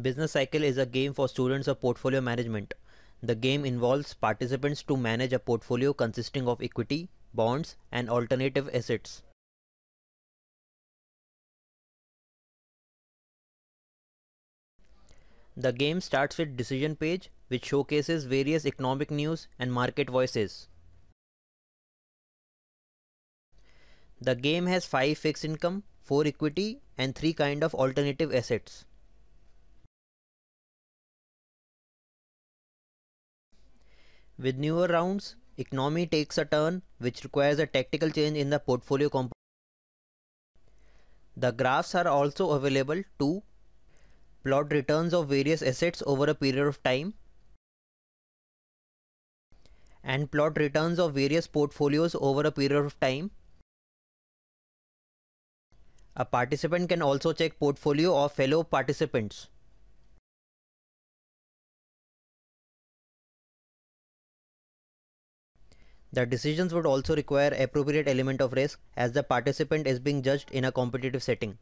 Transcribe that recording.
Business Cycle is a game for students of portfolio management. The game involves participants to manage a portfolio consisting of equity, bonds, and alternative assets. The game starts with decision page which showcases various economic news and market voices. The game has 5 fixed income, 4 equity and 3 kind of alternative assets. With newer rounds, economy takes a turn which requires a tactical change in the portfolio composition. The graphs are also available to plot returns of various assets over a period of time and plot returns of various portfolios over a period of time. A participant can also check portfolio of fellow participants. The decisions would also require appropriate element of risk as the participant is being judged in a competitive setting.